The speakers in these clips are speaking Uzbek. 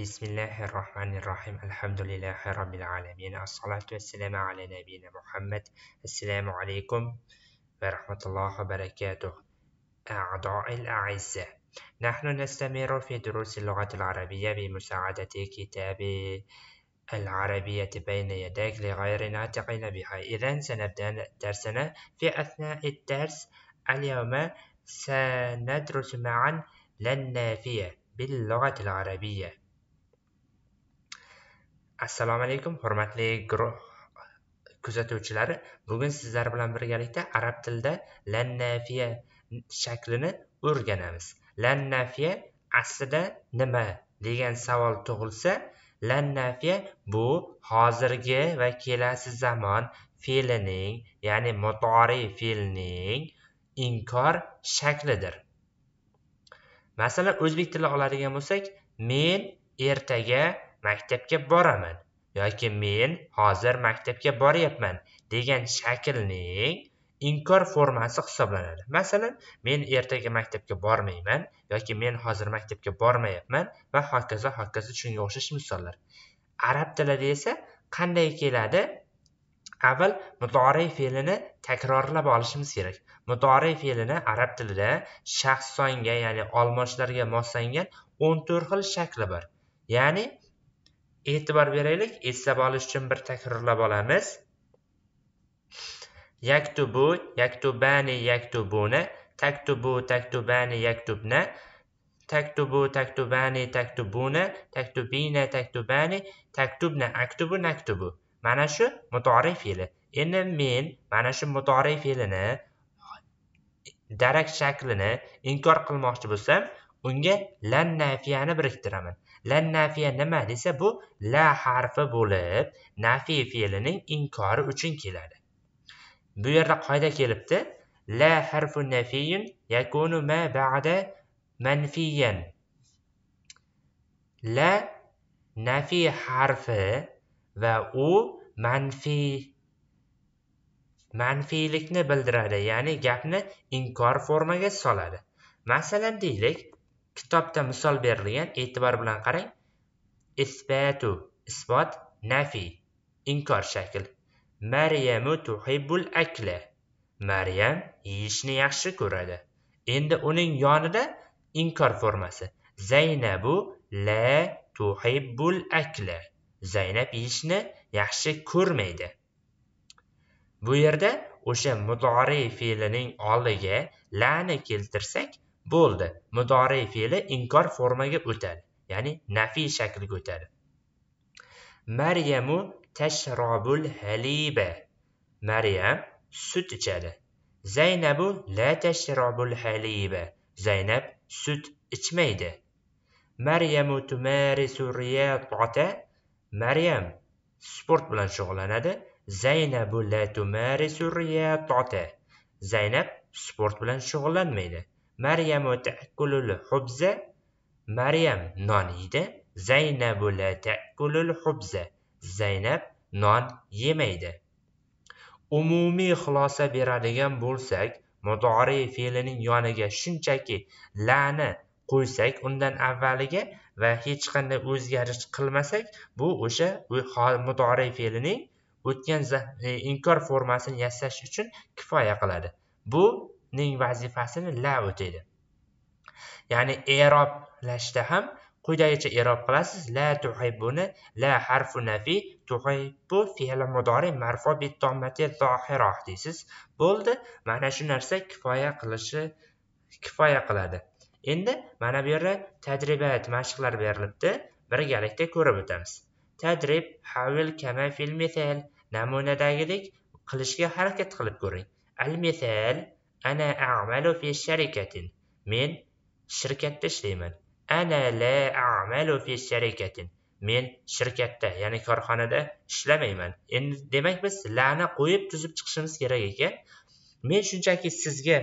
بسم الله الرحمن الرحيم الحمد لله رب العالمين الصلاة والسلام على نبينا محمد السلام عليكم ورحمة الله وبركاته أعضاء الأعزاء نحن نستمر في دروس اللغة العربية بمساعدة كتاب العربية بين يديك لغير ناطقين بها إذا سنبدأ درسنا في أثناء الدرس اليوم سندرس معا للنافية باللغة العربية assalomu alaykum hurmatli guruh kuzatuvchilari bugun sizlar bilan birgalikda arab tilida lannafiya shaklini o'rganamiz lannafiya aslida nima degan savol tug'ilsa lannafiya bu hozirgi va kelasi zamon fe'lining ya'ni mutori fe'lining inkor shaklidir masalan o'zbek tilida oladigan bo'lsak men ertaga maktabga boraman yoki men hozir maktabga boryapman degan shaklning inkor formasi hisoblanadi masalan men ertaga maktabga bormayman yoki men hozir maktabga bormayapman va hokazo hokazo shunga o'xshash misollar arab tilida esa qanday keladi avval mudoriy fe'lini takrorlab olishimiz kerak mudoriy fe'lini arab tilida shaxs songa ya'ni olmoshlarga moslangan o'n to'rt xil shakli bor ya'ni e'tibor beraylik eslab olish uchun bir takrorlab olamiz yaktubu yaktubani yaktubuni taktubu taktubani yaktubna taktubu taktubani taktubuna taktubina taktubani taktubna aktubu naktubu mana shu mutori fe'li endi men mana shu mutori fe'lini darak shaklini inkor qilmoqchi bo'lsam unga lan nafiyani biriktiraman lan nafiya nima desa bu la harfi bo'lib nafiy fe'lining inkori uchun keladi bu yerda qoida kelibdi la harfu nafiyun yakunu ma ba'da manfiyan la nafiy harfi va u manfiy manfiylikni bildiradi ya'ni gapni inkor formaga soladi masalan deylik Kitobda misol berilgan, e'tibor bilan qarang. Isbatu isbot, nafi inkor shakl. Maryamu tuhibbul akla. Maryam yeyishni yaxshi ko'radi. Endi uning yonida inkor formasi. Zaynabu la tuhibbul akla. Zaynab yeyishni yaxshi ko'rmaydi. Bu yerda o'sha mudori fe'lining oldiga la'ni keltirsak, bo'ldi Mudori fe'li inkor formaga o'tadi ya'ni nafiy shaklga o'tadi maryamu tashrobul haliba maryam sut ichadi zaynabu la tashrobul haliba zaynab sut ichmaydi maryamu tumarisu riyata maryam sport bilan shug'ullanadi zaynabu la tumarisu riyata zaynab sport bilan shug'ullanmaydi maryamu takulul hubza maryam non yeydi zaynabu la takulul hubza zaynab non yemaydi umumiy xulosa beradigan bo'lsak mudori fe'lining yoniga shunchaki lani qo'ysak undan avvaliga va hech qanday o'zgarish qilmasak bu o'sha mudori fe'lining o'tgan inkor formasini yasash uchun kifoya qiladi bu ning vazifasini la o'taydi ya'ni eroblashda ham quyidagicha erob qilasiz la tuhibbuni la harfu nafi tuhibbu fe'li mudori marfo bitommati zohira deysiz bo'ldi mana shu narsa kifoya qilishi kifoya qiladi endi mana bu yerda tajribat mashqlar berilibdi birgalikda ko'rib o'tamiz tadrib havil kama fil misal namunadagidek qilishga harakat qilib ko'ring al misal ana a'malu fi sharikatin men shirkatda ishlayman ana la a'malu fi sharikatin men shirkatda ya'ni korxonada ishlamayman endi demak biz lani qo'yib tuzib chiqishimiz kerak ekan men shunchaki sizga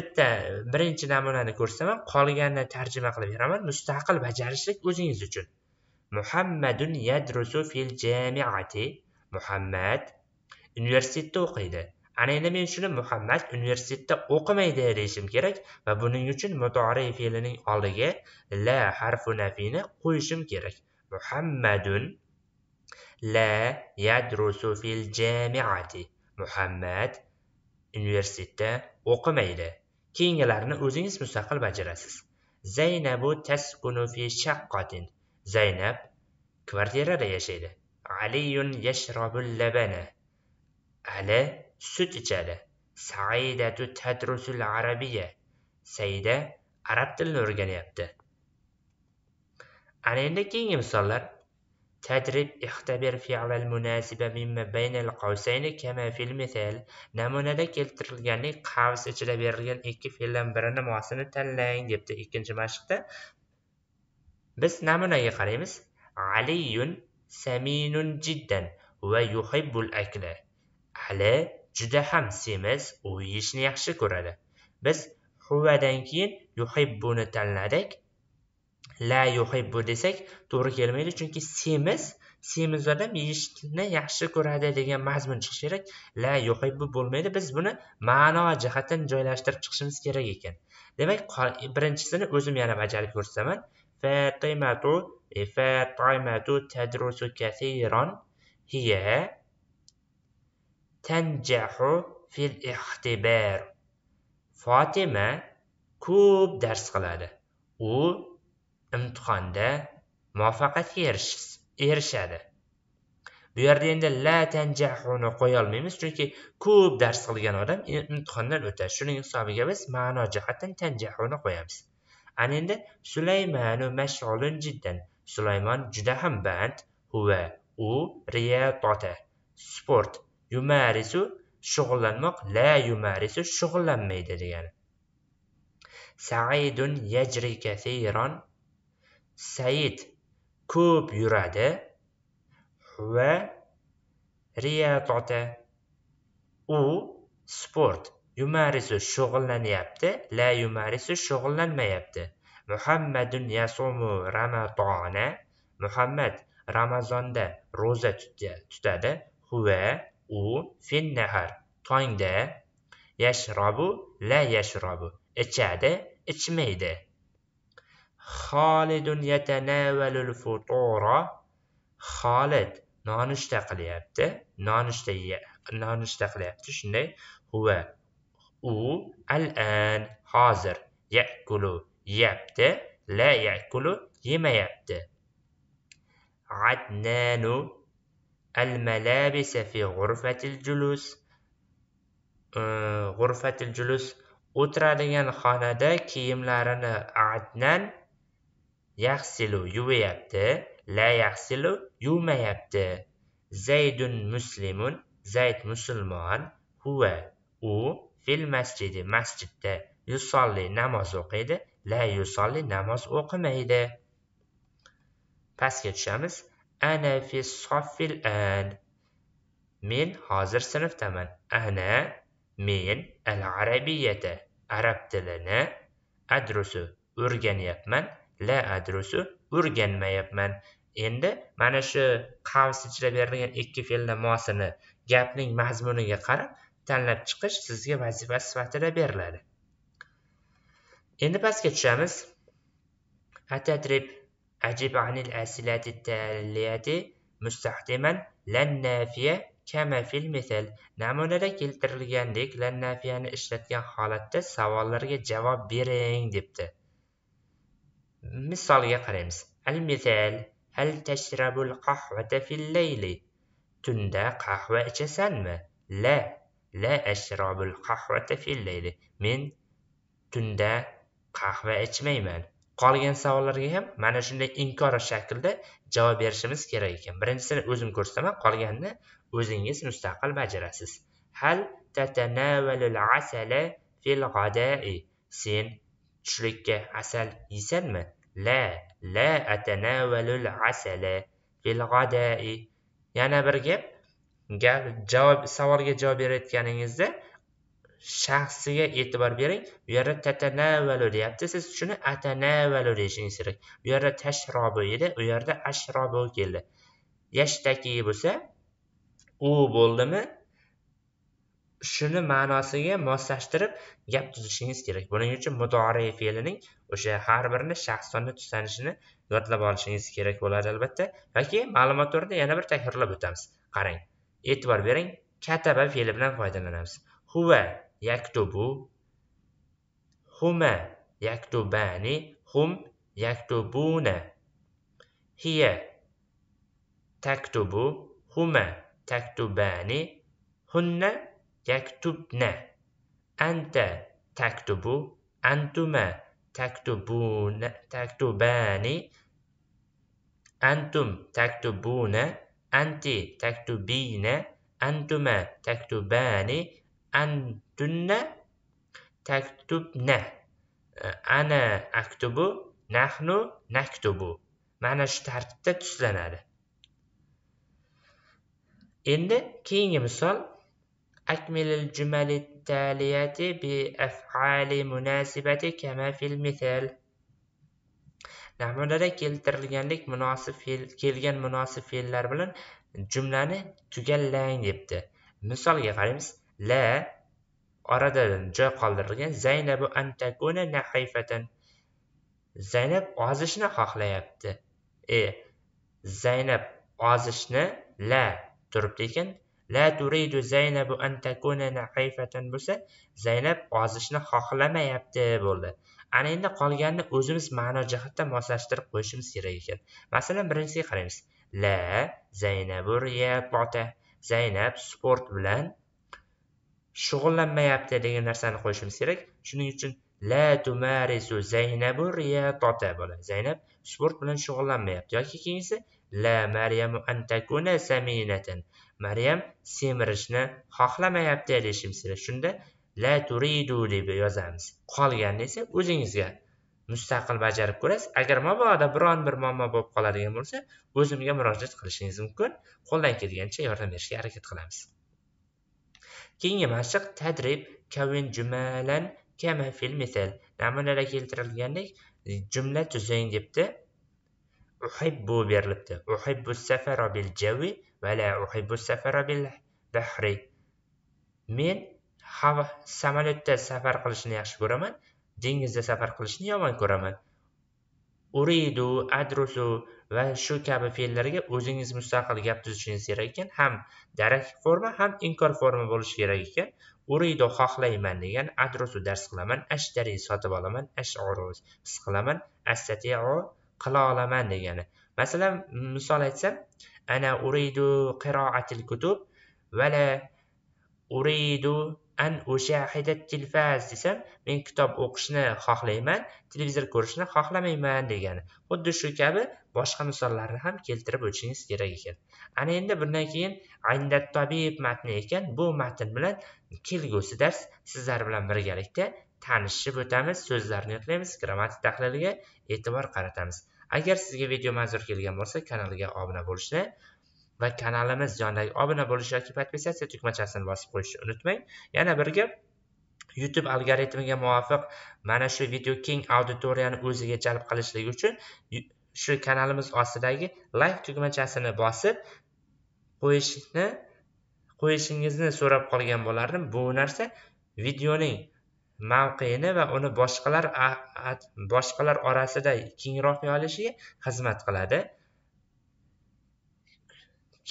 bitta birinchi namunani ko'rsataman qolganini tarjima qilib beraman mustaqil bajarishlik o'zingiz uchun muhammadun yadrusu fil jamiati muhammad universitetda o'qiydi ana endi men shuni muhammad universitetda o'qimaydi deyishim kerak va buning uchun mudori fe'lining oldiga la harfu nafini qo'yishim kerak muhammadun la yadrusu fil jamiati muhammad universitetda o'qimaydi keyingilarni o'zingiz mustaqil bajarasiz zaynabu taskunu fi shaqqatin zaynab kvartirada yashaydi aliyun yashrobul labana ali sut ichadi saidatu tadrusul arabiya saida arab tilini o'rganyapti ana endi keyingi misollar تدرب اختبر فعل المناسبة مما بين القوسين كما في المثال namunada keltirilganlik qavs ichida berilgan ikki fe'ldan birini mosini tanlang debdi ikkinchi mashqda biz namunaga qaraymiz aliyun saminun jiddan va yuhibbul akla ali juda ham semiz u yeyishni yaxshi ko'radi biz huvadan keyin yuhibbuni tanladik la yuhibbu desak to'g'ri kelmaydi chunki semiz semiz odam yeyishni yaxshi ko'radi degan mazmun chiqishi kerak la yuhibbu bo'lmaydi biz buni ma'no jihatdan joylashtirib chiqishimiz kerak ekan demak birinchisini o'zim yana bajarib ko'rsataman fatimatu e, fatimatu tadrusu kasiron hiya tanjahu fil ihtibar fotima ko'p dars qiladi u imtihonda muvaffaqiyatga erishadi bu yerda endi la tanjahuni qo'yolmaymiz chunki ko'p dars qilgan odam imtihondan o'tadi shuning hisobiga biz ma'no jihatdan tanjahuni qo'yamiz ana endi sulaymanu mashg'ulun jiddan sulaymon juda ham band huva u riyatota sport yumarisu shug'ullanmoq la yumarisu shug'ullanmaydi degani saidun yajri kasiron said ko'p yuradi va riyatota u sport yumarisu shug'ullanyapti la yumarisu shug'ullanmayapti muhammadun yasumu ramatona muhammad ramazonda ro'za tutadi huva u fin nahar tongda yashrabu la yashrabu ichadi ichmaydi xolidun yatanavalul futura xolid nonushta qilyapti nonushta nonushta qilyapti shunday huva u al an hozir yakulu yeyapti la yakulu yemayapti adnanu الملابس في غرفة الجلوس غرفة الجلوس o'tiradigan xonada kiyimlarini adnan yaxsilu yuvayapti la yaxsilu yuvmayapti zaydun muslimun zayd musulmon huva u fil masjidi masjidda yusolli namoz o'qiydi la yusolli namoz o'qimaydi pastga tushamiz ana fi soffil an men hozir sinfdaman ana men al arabiyata arab tilini adrusu o'rganyapman la adrusu o'rganmayapman endi mana shu qavs ichida berilgan ikki fe'lni mosini gapning mazmuniga qarab tanlab chiqish sizga vazifa sifatida beriladi endi pastga tushamiz atatrib أجب عن الأسئلة التالية مستخدما لن نافية كما في المثال namunada keltirilgandek lan nafiyani ishlatgan holatda savollarga javob bering debdi misolga qaraymiz al misal hal tashrabul qahvata fil layli tunda qahva ichasanmi la la ashrabul qahvata fil layli men tunda qahva ichmayman qolgan savollarga ham mana shunday inkor shaklda javob berishimiz kerak ekan birinchisini o'zim ko'rsataman qolganini o'zingiz mustaqil bajarasiz hal tatanavalul asala fil g'adai sen tushlikka asal yeysanmi la la atanavalul asala fil g'adai yana bir gap javob savolga javob berayotganingizda shaxsiga e'tibor bering bu yerda tatanavvalu deyapti siz shuni atanavvalu deyishingiz kerak bu yerda tashrobu edi u yerda ashrobu keldi yashtaki bo'lsa u bo'ldimi shuni ma'nosiga moslashtirib gap tuzishingiz kerak buning uchun mudori fe'lining o'sha har birini shaxs soni tuzanishini yodlab olishingiz kerak bo'ladi albatta yoki ma'lumot o'rnida yana bir takrorlab o'tamiz qarang e'tibor bering kataba fe'li bilan foydalanamiz huva yaktubu huma yaktubani hum yaktubuna hiya taktubu huma taktubani hunna yaktubna anta taktubu antuma taktubuna taktubani antum taktubuna anti taktubina antuma taktubani antunna taktubna e, ana aktubu nahnu naktubu mana shu tartibda tuzlanadi endi keyingi misol أكمل الجمل التالية بأفعال مناسبة كما في المثال namunada keltirilganlik munosib fe'l kelgan munosib fe'llar bilan jumlani tugallang debdi misolga qaraymiz la oradadan joy qoldirilgan zaynabu antakuna nahifatan zaynab ozishni xohlayapti e zaynab ozishni la turibdi ekan la turidu zaynabu antakuna nahifatan bo'lsa zaynab ozishni xohlamayapti bo'ldi ana endi qolganini o'zimiz ma'no jihatdan moslashtirib qo'yishimiz kerak ekan masalan birinchisiga qaraymiz la zaynabu riyaqota zaynab sport bilan shug'ullanmayapti degan narsani qo'yishimiz kerak shuning uchun la tumarisu zaynabu riyatota bo'ladi zaynab sport bilan shug'ullanmayapti yoki keyingisi la maryamu antakuna saminatan maryam semirishni xohlamayapti deyishimiz kerak shunda la turidu deb yozamiz qolganini esa o'zingizga mustaqil bajarib ko'rasiz agar mabodo biron bir muammo bo'lib qoladigan bo'lsa o'zimga murojaat qilishingiz mumkin qo'ldan kelgancha yordam berishga harakat qilamiz Keyingi mashq tadrib kavin jumalan kama fil misal namunada keltirilgandek jumla tuzing debdi uhibbu berilibdi uhibbu safara bil javi va la uhibbu safara bil bahri men hava samolyotda safar qilishni yaxshi ko'raman dengizda safar qilishni yomon ko'raman uridu adrusu va shu kabi fe'llarga o'zingiz mustaqil gap tuzishingiz kerak ekan ham darak forma ham inkor forma bo'lishi kerak ekan uridu xohlayman degan adrusu dars qilaman ashtari sotib olaman ashuru his qilaman astatiu qila olaman degani masalan misol aytsam ana uridu qiroatil kutub vala uridu an ushahida tilfaz desam men kitob o'qishni xohlayman televizor ko'rishni xohlamayman degani xuddi shu kabi boshqa misollarni ham keltirib o'tishingiz kerak ekan ana endi bundan keyin aynda tabib matni ekan bu matn bilan kelgusi dars sizlar bilan birgalikda tanishib o'tamiz so'zlarni yodlaymiz grammatik tahliliga e'tibor qaratamiz agar sizga video manzur kelgan bo'lsa kanalga obuna bo'lishni va kanalimiz yonidagi obuna bo'lish yoki podpisatsiya tugmachasini bosib qo'yishni unutmang yana bir gap youtube algoritmiga muvofiq mana shu video keng auditoriyani o'ziga jalb qilishligi uchun shu kanalimiz ostidagi like tugmachasini bosib qo'yishni qo'yishingizni so'rab qolgan bo'lardim bu narsa videoning mavqeini va uni boshqalar boshqalar orasida kengroq yoyilishiga xizmat qiladi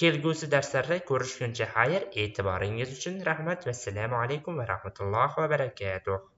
kelgusi darslarda ko'rishguncha xayr e'tiboringiz uchun rahmat vassalomu alaykum va rahmatullohi va barakatuh